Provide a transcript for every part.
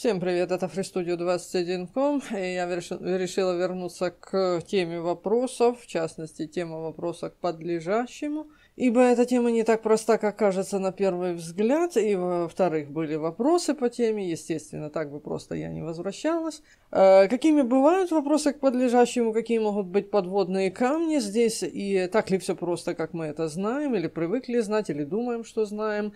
Всем привет, это FreeStudio 21.com. И я решила вернуться к теме вопросов, в частности, тема вопроса к подлежащему. Ибо эта тема не так проста, как кажется на первый взгляд. И, во-вторых, были вопросы по теме. Естественно, так бы просто я не возвращалась. Э, какими бывают вопросы к подлежащему? Какие могут быть подводные камни здесь? И так ли все просто, как мы это знаем, или привыкли знать, или думаем, что знаем?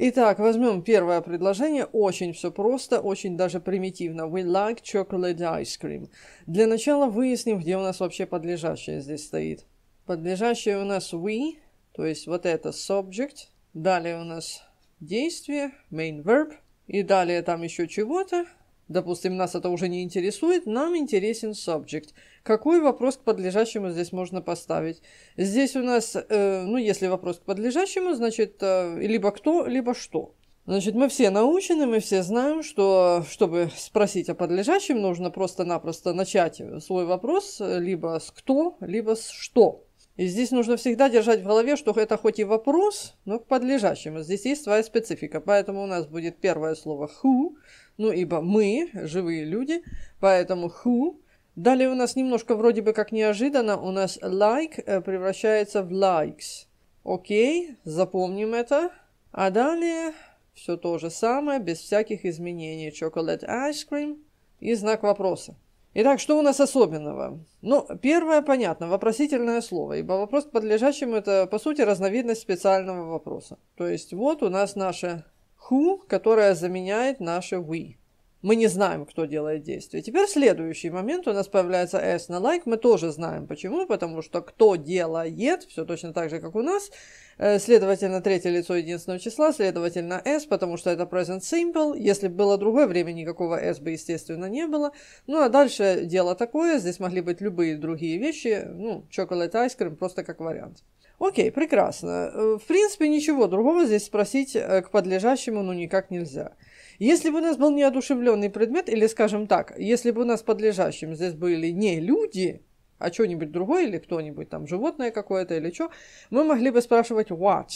Итак, возьмем первое предложение. Очень все просто, очень даже примитивно. We like chocolate ice cream. Для начала выясним, где у нас вообще подлежащее здесь стоит. Подлежащее у нас we, то есть вот это subject. Далее у нас действие, main verb. И далее там еще чего-то. Допустим, нас это уже не интересует, нам интересен subject. Какой вопрос к подлежащему здесь можно поставить? Здесь у нас, э, ну, если вопрос к подлежащему, значит, э, либо кто, либо что. Значит, мы все научены, мы все знаем, что чтобы спросить о подлежащем, нужно просто-напросто начать свой вопрос э, либо с кто, либо с что. И здесь нужно всегда держать в голове, что это хоть и вопрос, но к подлежащему. Здесь есть своя специфика, поэтому у нас будет первое слово «who», ну, ибо мы – живые люди, поэтому «who». Далее у нас немножко вроде бы как неожиданно, у нас «like» э, превращается в «likes». Окей, запомним это. А далее все то же самое, без всяких изменений. Chocolate ice cream и знак вопроса. Итак, что у нас особенного? Ну, первое, понятно, вопросительное слово, ибо вопрос к подлежащему – это, по сути, разновидность специального вопроса. То есть вот у нас наше who, которое заменяет наше we мы не знаем, кто делает действие. Теперь следующий момент, у нас появляется S на лайк, мы тоже знаем почему, потому что кто делает, все точно так же, как у нас, э, следовательно, третье лицо единственного числа, следовательно, S, потому что это present simple, если было другое время, никакого S бы, естественно, не было. Ну, а дальше дело такое, здесь могли быть любые другие вещи, ну, chocolate ice cream, просто как вариант. Окей, прекрасно. Э, в принципе, ничего другого здесь спросить э, к подлежащему ну никак нельзя. Если бы у нас был неодушевленный предмет, или, скажем так, если бы у нас подлежащим здесь были не люди, а что-нибудь другое, или кто-нибудь там, животное какое-то, или что, мы могли бы спрашивать what.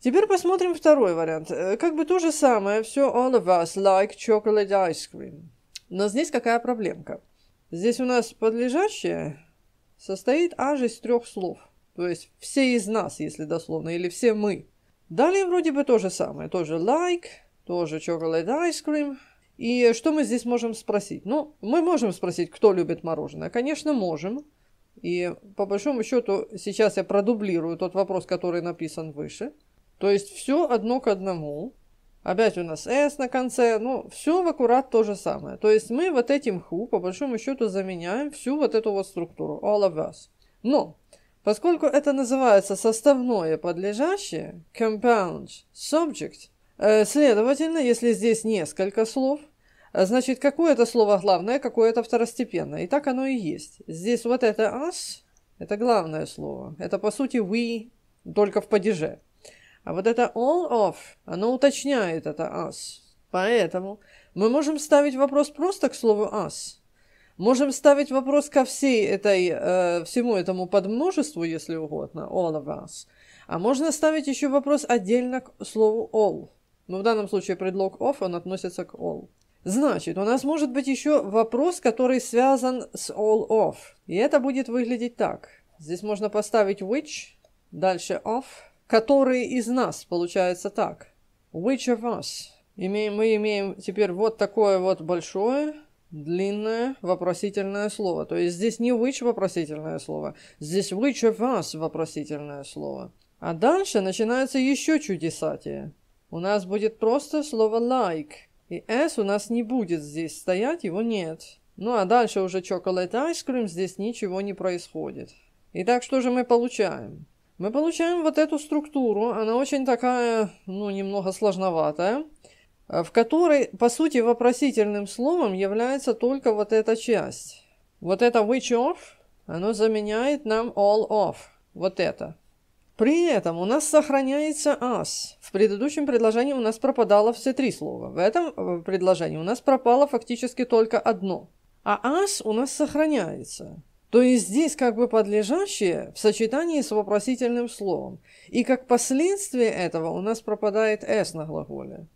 Теперь посмотрим второй вариант. Э, как бы то же самое, все all of us like chocolate ice cream. Но здесь какая проблемка? Здесь у нас подлежащее состоит аж из трех слов – то есть все из нас, если дословно, или все мы. Далее вроде бы то же самое. Тоже like, тоже chocolate ice cream. И что мы здесь можем спросить? Ну, мы можем спросить, кто любит мороженое. Конечно, можем. И по большому счету сейчас я продублирую тот вопрос, который написан выше. То есть все одно к одному. Опять у нас S на конце. Ну, все в аккурат то же самое. То есть мы вот этим ху по большому счету заменяем всю вот эту вот структуру. All of us. Но Поскольку это называется составное подлежащее, compound, subject, э, следовательно, если здесь несколько слов, э, значит, какое-то слово главное, какое-то второстепенное. И так оно и есть. Здесь вот это us, это главное слово. Это, по сути, we, только в падеже. А вот это all of, оно уточняет это us. Поэтому мы можем ставить вопрос просто к слову us. Можем ставить вопрос ко всей этой, э, всему этому подмножеству, если угодно, all of us. А можно ставить еще вопрос отдельно к слову all. Но в данном случае предлог of, он относится к all. Значит, у нас может быть еще вопрос, который связан с all of. И это будет выглядеть так. Здесь можно поставить which, дальше of. Который из нас, получается так. Which of us? Имеем, мы имеем теперь вот такое вот большое длинное вопросительное слово. То есть здесь не which вопросительное слово, здесь which of us вопросительное слово. А дальше начинается еще чудесатие. У нас будет просто слово like. И s у нас не будет здесь стоять, его нет. Ну а дальше уже chocolate ice cream, здесь ничего не происходит. Итак, что же мы получаем? Мы получаем вот эту структуру, она очень такая, ну, немного сложноватая. Э, в которой, по сути, вопросительным словом является только вот эта часть. Вот это which of, оно заменяет нам all of, вот это. При этом у нас сохраняется us. В предыдущем предложении у нас пропадало все три слова. В этом э, предложении у нас пропало фактически только одно. А us у нас сохраняется. То есть здесь как бы подлежащее в сочетании с вопросительным словом. И как последствие этого у нас пропадает s на глаголе.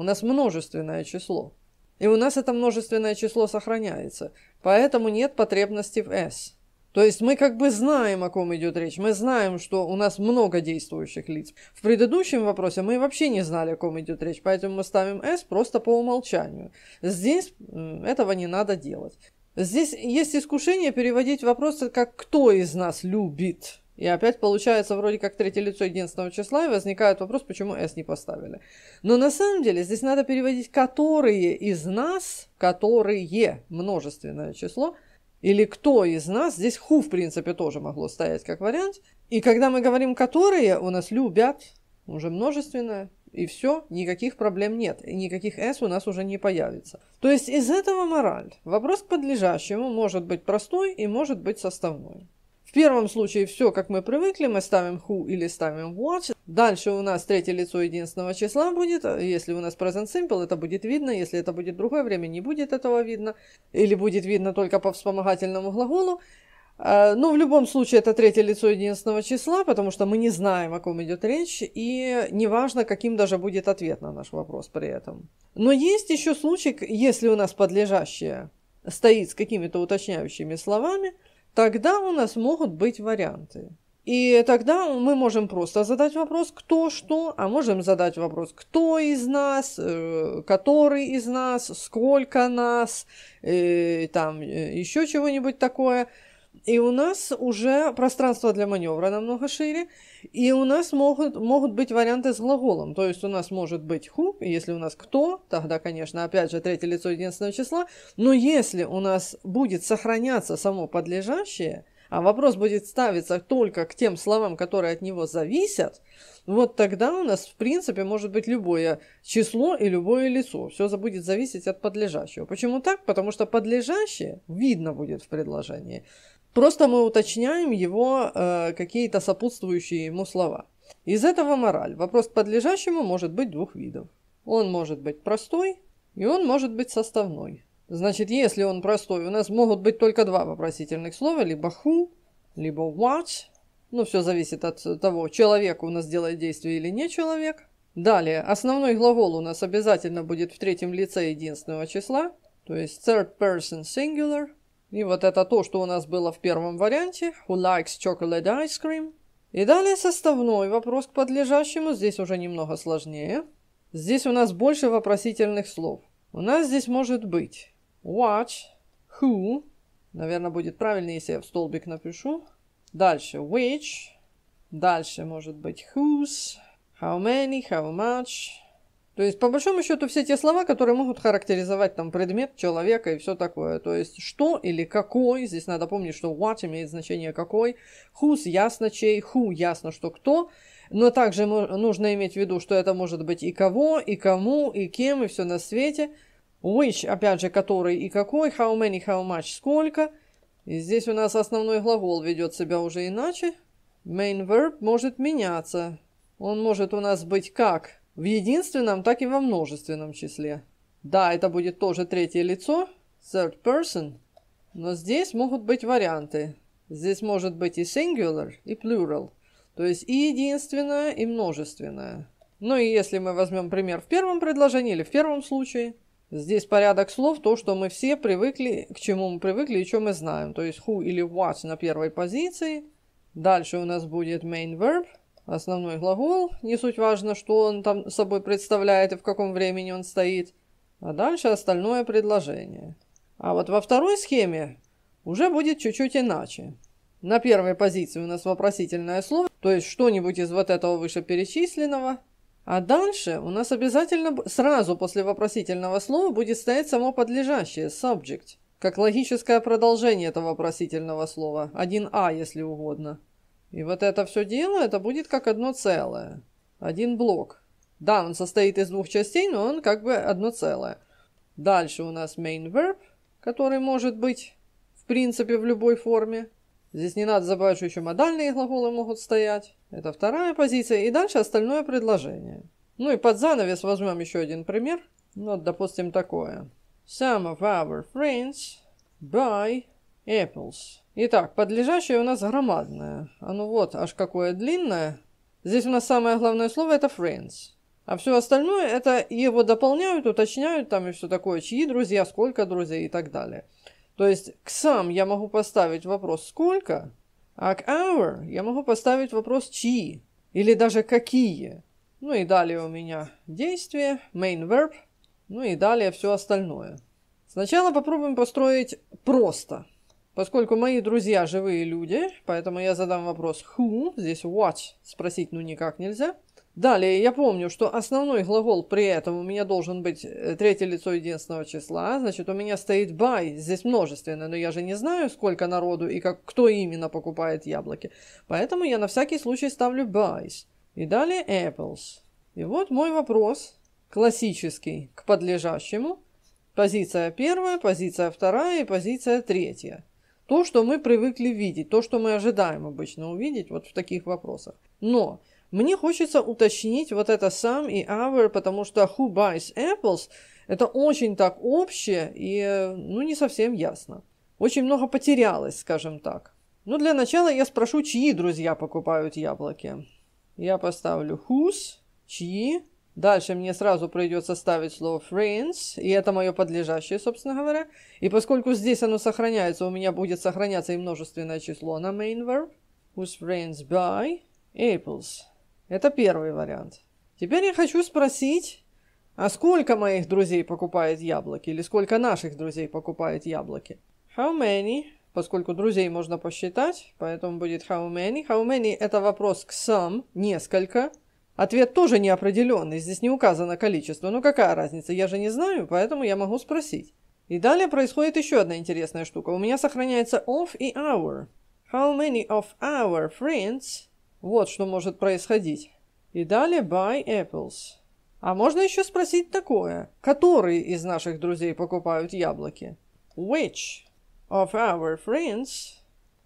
У нас множественное число. И у нас это множественное число сохраняется. Поэтому нет потребности в S. То есть мы как бы знаем, о ком идет речь. Мы знаем, что у нас много действующих лиц. В предыдущем вопросе мы вообще не знали, о ком идет речь, поэтому мы ставим S просто по умолчанию. Здесь этого не надо делать. Здесь есть искушение переводить вопрос как «кто из нас любит?». И опять получается вроде как третье лицо единственного числа, и возникает вопрос, почему S не поставили. Но на самом деле здесь надо переводить «которые из нас», «которые» множественное число, или «кто из нас», здесь «ху» в принципе тоже могло стоять как вариант. И когда мы говорим «которые», у нас «любят», уже множественное, и все, никаких проблем нет, и никаких S у нас уже не появится. То есть из этого мораль. Вопрос к подлежащему может быть простой и может быть составной. В первом случае все, как мы привыкли, мы ставим who или ставим what. Дальше у нас третье лицо единственного числа будет. Если у нас present simple, это будет видно. Если это будет другое время, не будет этого видно. Или будет видно только по вспомогательному глаголу. Э, Но ну, в любом случае это третье лицо единственного числа, потому что мы не знаем, о ком идет речь, и неважно, каким даже будет ответ на наш вопрос при этом. Но есть еще случай, если у нас подлежащее стоит с какими-то уточняющими словами – тогда у нас могут быть варианты. И тогда мы можем просто задать вопрос «кто что?», а можем задать вопрос «кто из нас?», э, «который из нас?», «сколько нас?», э, там э, еще чего-нибудь такое – и у нас уже пространство для маневра намного шире. И у нас могут, могут быть варианты с глаголом. То есть у нас может быть who, если у нас кто, тогда, конечно, опять же, третье лицо единственного числа. Но если у нас будет сохраняться само подлежащее, а вопрос будет ставиться только к тем словам, которые от него зависят, вот тогда у нас, в принципе, может быть любое число и любое лицо. Все будет зависеть от подлежащего. Почему так? Потому что подлежащее видно будет в предложении. Просто мы уточняем его э, какие-то сопутствующие ему слова. Из этого мораль. Вопрос к подлежащему может быть двух видов. Он может быть простой, и он может быть составной. Значит, если он простой, у нас могут быть только два вопросительных слова, либо who, либо what. Ну, все зависит от того, человек у нас делает действие или не человек. Далее, основной глагол у нас обязательно будет в третьем лице единственного числа, то есть third person singular – и вот это то, что у нас было в первом варианте. Who likes chocolate ice cream? И далее составной вопрос к подлежащему. Здесь уже немного сложнее. Здесь у нас больше вопросительных слов. У нас здесь может быть watch, who. Наверное, будет правильно, если я в столбик напишу. Дальше which. Дальше может быть whose, how many, how much. То есть, по большому счету, все те слова, которые могут характеризовать там предмет, человека и все такое. То есть, что или какой, здесь надо помнить, что what имеет значение какой, whose ясно чей, who ясно, что кто. Но также нужно иметь в виду, что это может быть и кого, и кому, и кем, и все на свете. Which, опять же, который и какой, how many, how much, сколько. И здесь у нас основной глагол ведет себя уже иначе. Main verb может меняться. Он может у нас быть как в единственном, так и во множественном числе. Да, это будет тоже третье лицо, third person, но здесь могут быть варианты. Здесь может быть и singular, и plural. То есть и единственное, и множественное. Ну и если мы возьмем пример в первом предложении или в первом случае, здесь порядок слов то, что мы все привыкли, к чему мы привыкли и что мы знаем. То есть who или what на первой позиции. Дальше у нас будет main verb – Основной глагол, не суть важно, что он там собой представляет и в каком времени он стоит. А дальше остальное предложение. А вот во второй схеме уже будет чуть-чуть иначе. На первой позиции у нас вопросительное слово, то есть что-нибудь из вот этого вышеперечисленного. А дальше у нас обязательно сразу после вопросительного слова будет стоять само подлежащее, subject, как логическое продолжение этого вопросительного слова, Один а если угодно. И вот это все дело, это будет как одно целое. Один блок. Да, он состоит из двух частей, но он как бы одно целое. Дальше у нас main verb, который может быть в принципе в любой форме. Здесь не надо забывать, что еще модальные глаголы могут стоять. Это вторая позиция. И дальше остальное предложение. Ну и под занавес возьмем еще один пример. Ну вот, допустим, такое. Some of our friends buy Apples. Итак, подлежащее у нас громадное. А ну вот, аж какое длинное. Здесь у нас самое главное слово это friends. А все остальное это его дополняют, уточняют там и все такое. Чьи друзья, сколько друзей и так далее. То есть к сам я могу поставить вопрос сколько, а к our я могу поставить вопрос чьи или даже какие. Ну и далее у меня действие, main verb, ну и далее все остальное. Сначала попробуем построить просто. Поскольку мои друзья живые люди, поэтому я задам вопрос who, здесь what спросить ну никак нельзя. Далее я помню, что основной глагол при этом у меня должен быть э, третье лицо единственного числа, значит у меня стоит by, здесь множественное, но я же не знаю, сколько народу и как, кто именно покупает яблоки. Поэтому я на всякий случай ставлю buys. И далее apples. И вот мой вопрос, классический, к подлежащему. Позиция первая, позиция вторая и позиция третья. То, что мы привыкли видеть, то, что мы ожидаем обычно увидеть вот в таких вопросах. Но мне хочется уточнить вот это сам и our, потому что who buys apples – это очень так общее и ну, не совсем ясно. Очень много потерялось, скажем так. Но ну, для начала я спрошу, чьи друзья покупают яблоки. Я поставлю whose, чьи, Дальше мне сразу придется ставить слово friends, и это мое подлежащее, собственно говоря. И поскольку здесь оно сохраняется, у меня будет сохраняться и множественное число на main verb. whose friends buy apples. Это первый вариант. Теперь я хочу спросить, а сколько моих друзей покупает яблоки? Или сколько наших друзей покупает яблоки? How many? Поскольку друзей можно посчитать, поэтому будет how many. How many – это вопрос к some несколько – Ответ тоже неопределенный, здесь не указано количество. но ну, какая разница, я же не знаю, поэтому я могу спросить. И далее происходит еще одна интересная штука. У меня сохраняется of и our. How many of our friends? Вот что может происходить. И далее buy apples. А можно еще спросить такое. Которые из наших друзей покупают яблоки? Which of our friends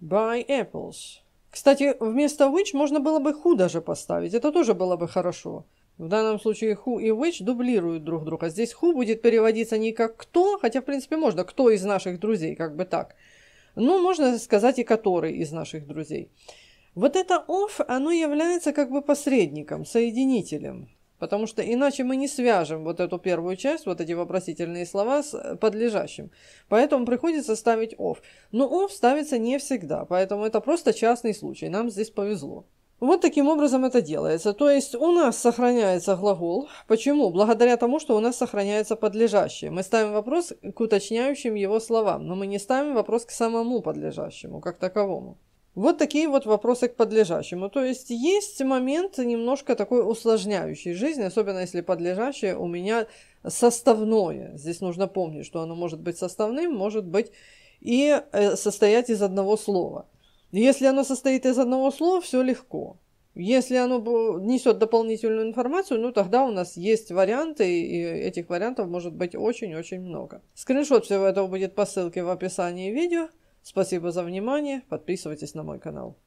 buy apples? Кстати, вместо which можно было бы who даже поставить. Это тоже было бы хорошо. В данном случае who и which дублируют друг друга. Здесь who будет переводиться не как кто, хотя, в принципе, можно. Кто из наших друзей, как бы так. Ну, можно сказать и который из наших друзей. Вот это of, оно является как бы посредником, соединителем. Потому что иначе мы не свяжем вот эту первую часть, вот эти вопросительные слова с э, подлежащим. Поэтому приходится ставить off. Но off ставится не всегда, поэтому это просто частный случай. Нам здесь повезло. Вот таким образом это делается. То есть у нас сохраняется глагол. Почему? Благодаря тому, что у нас сохраняется подлежащее. Мы ставим вопрос к уточняющим его словам, но мы не ставим вопрос к самому подлежащему, как таковому. Вот такие вот вопросы к подлежащему. То есть есть момент немножко такой усложняющий жизнь, особенно если подлежащее у меня составное. Здесь нужно помнить, что оно может быть составным, может быть и э, состоять из одного слова. Если оно состоит из одного слова, все легко. Если оно несет дополнительную информацию, ну тогда у нас есть варианты, и этих вариантов может быть очень-очень много. Скриншот всего этого будет по ссылке в описании видео. Спасибо за внимание. Подписывайтесь на мой канал.